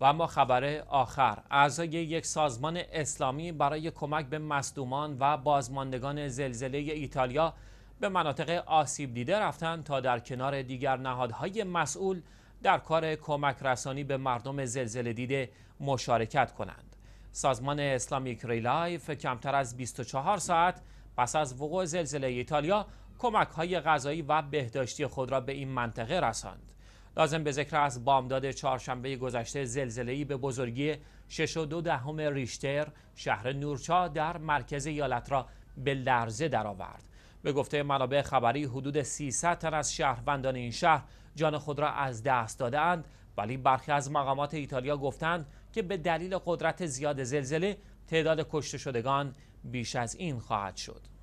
و اما خبر آخر اعضای یک سازمان اسلامی برای کمک به مصدومان و بازماندگان زلزله ایتالیا به مناطق آسیب دیده رفتند تا در کنار دیگر نهادهای مسئول در کار کمک رسانی به مردم زلزله دیده مشارکت کنند سازمان اسلامیک ریلایف کمتر از 24 ساعت پس از وقوع زلزله ایتالیا کمک های غذایی و بهداشتی خود را به این منطقه رساند لازم به ذکر از بامداد چهارشنبه گذشته ای به بزرگی 6.2 ریشتر شهر نورچا در مرکز ایالت را به لرزه درآورد. به گفته منابع خبری حدود 300 تن از شهروندان این شهر جان خود را از دست دادند ولی برخی از مقامات ایتالیا گفتند که به دلیل قدرت زیاد زلزله تعداد کشته شدگان بیش از این خواهد شد.